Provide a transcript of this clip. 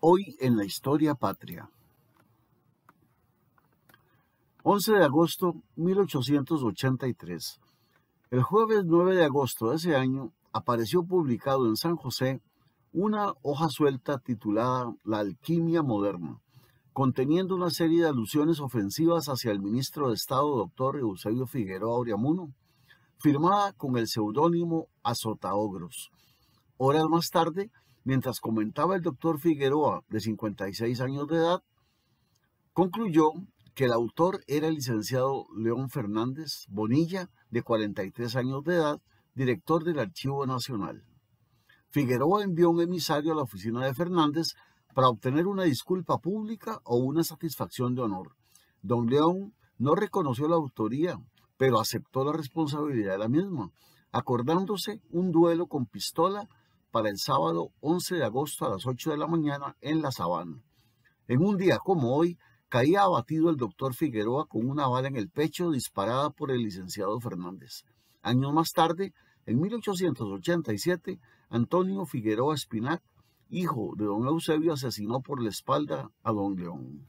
Hoy en la historia patria. 11 de agosto 1883. El jueves 9 de agosto de ese año apareció publicado en San José una hoja suelta titulada La alquimia moderna, conteniendo una serie de alusiones ofensivas hacia el ministro de Estado, doctor Eusebio Figueroa Oriamuno, firmada con el seudónimo Azotaogros. Horas más tarde, Mientras comentaba el doctor Figueroa, de 56 años de edad, concluyó que el autor era el licenciado León Fernández Bonilla, de 43 años de edad, director del Archivo Nacional. Figueroa envió un emisario a la oficina de Fernández para obtener una disculpa pública o una satisfacción de honor. Don León no reconoció la autoría, pero aceptó la responsabilidad de la misma, acordándose un duelo con pistola para el sábado 11 de agosto a las 8 de la mañana en La Sabana. En un día como hoy, caía abatido el doctor Figueroa con una bala en el pecho disparada por el licenciado Fernández. Años más tarde, en 1887, Antonio Figueroa Espinat, hijo de don Eusebio, asesinó por la espalda a don León.